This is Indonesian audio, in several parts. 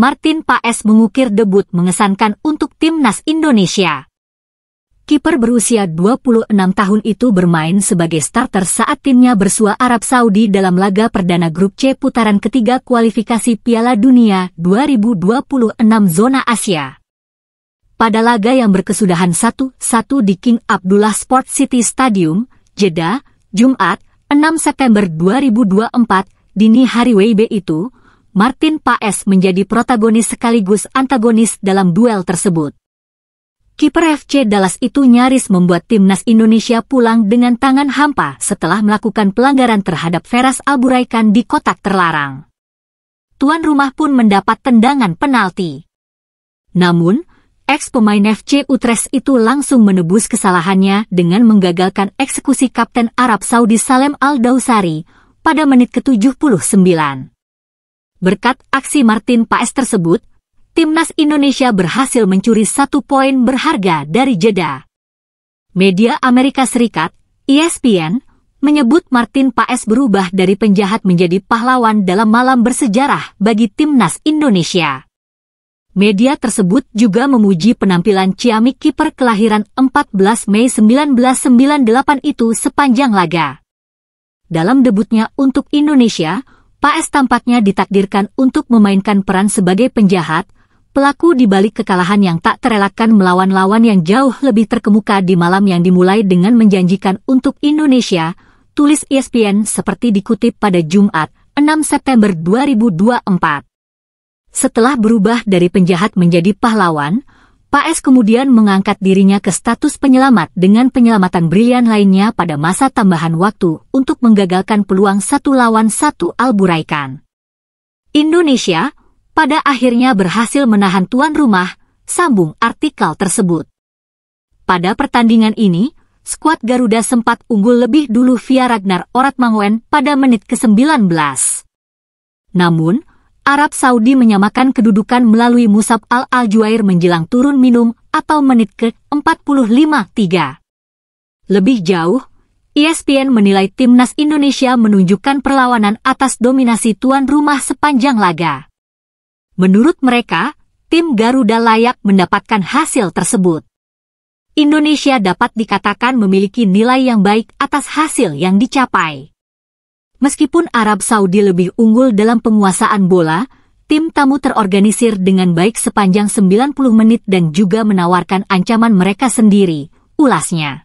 Martin Paes mengukir debut mengesankan untuk timnas Indonesia. Kiper berusia 26 tahun itu bermain sebagai starter saat timnya bersua Arab Saudi dalam laga perdana grup C putaran ketiga kualifikasi Piala Dunia 2026 zona Asia. Pada laga yang berkesudahan 1-1 di King Abdullah Sport City Stadium, Jeddah, Jumat, 6 September 2024, dini hari WIB itu, Martin Paes menjadi protagonis sekaligus antagonis dalam duel tersebut. Kiper FC Dallas itu nyaris membuat timnas Indonesia pulang dengan tangan hampa setelah melakukan pelanggaran terhadap Veras Alburaikan di kotak terlarang. Tuan rumah pun mendapat tendangan penalti. Namun, ex pemain FC Utrecht itu langsung menebus kesalahannya dengan menggagalkan eksekusi Kapten Arab Saudi Salem Al-Dausari pada menit ke-79. Berkat aksi Martin Paes tersebut, timnas Indonesia berhasil mencuri satu poin berharga dari jeda. Media Amerika Serikat, ESPN, menyebut Martin Paes berubah dari penjahat menjadi pahlawan dalam malam bersejarah bagi timnas Indonesia. Media tersebut juga memuji penampilan Ciamik kiper kelahiran 14 Mei 1998 itu sepanjang laga. Dalam debutnya untuk Indonesia, Pak S tampaknya ditakdirkan untuk memainkan peran sebagai penjahat, pelaku di balik kekalahan yang tak terelakkan melawan lawan yang jauh lebih terkemuka di malam yang dimulai dengan menjanjikan untuk Indonesia, tulis ESPN seperti dikutip pada Jumat, 6 September 2024. Setelah berubah dari penjahat menjadi pahlawan, Pak S kemudian mengangkat dirinya ke status penyelamat dengan penyelamatan brilian lainnya pada masa tambahan waktu untuk menggagalkan peluang satu lawan satu Alburaikan. Indonesia pada akhirnya berhasil menahan tuan rumah, sambung artikel tersebut. Pada pertandingan ini, skuad Garuda sempat unggul lebih dulu via Ragnar Oratmanguen pada menit ke-19. Namun, Arab Saudi menyamakan kedudukan melalui Musab al al menjelang turun minum atau menit ke 3 Lebih jauh, ESPN menilai timnas Indonesia menunjukkan perlawanan atas dominasi tuan rumah sepanjang laga. Menurut mereka, tim Garuda layak mendapatkan hasil tersebut. Indonesia dapat dikatakan memiliki nilai yang baik atas hasil yang dicapai. Meskipun Arab Saudi lebih unggul dalam penguasaan bola, tim tamu terorganisir dengan baik sepanjang 90 menit dan juga menawarkan ancaman mereka sendiri, ulasnya.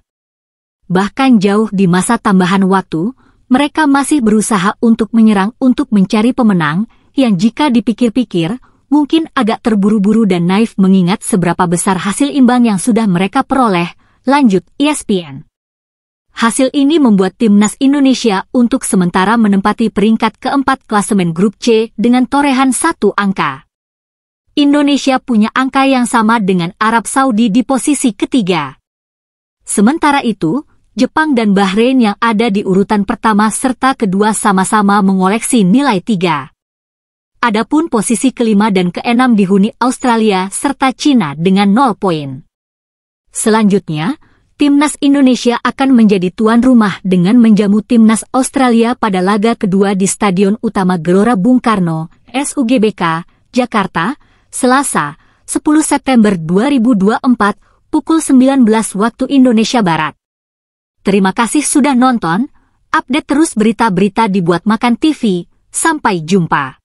Bahkan jauh di masa tambahan waktu, mereka masih berusaha untuk menyerang untuk mencari pemenang, yang jika dipikir-pikir, mungkin agak terburu-buru dan naif mengingat seberapa besar hasil imbang yang sudah mereka peroleh, lanjut ESPN. Hasil ini membuat timnas Indonesia untuk sementara menempati peringkat keempat klasemen grup C dengan torehan satu angka. Indonesia punya angka yang sama dengan Arab Saudi di posisi ketiga. Sementara itu, Jepang dan Bahrain yang ada di urutan pertama serta kedua sama-sama mengoleksi nilai tiga. Adapun posisi kelima dan keenam dihuni Australia serta Cina dengan nol poin. Selanjutnya, Timnas Indonesia akan menjadi tuan rumah dengan menjamu Timnas Australia pada laga kedua di Stadion Utama Gelora Bung Karno, SUGBK, Jakarta, Selasa, 10 September 2024, pukul 19 waktu Indonesia Barat. Terima kasih sudah nonton, update terus berita-berita dibuat makan TV, sampai jumpa.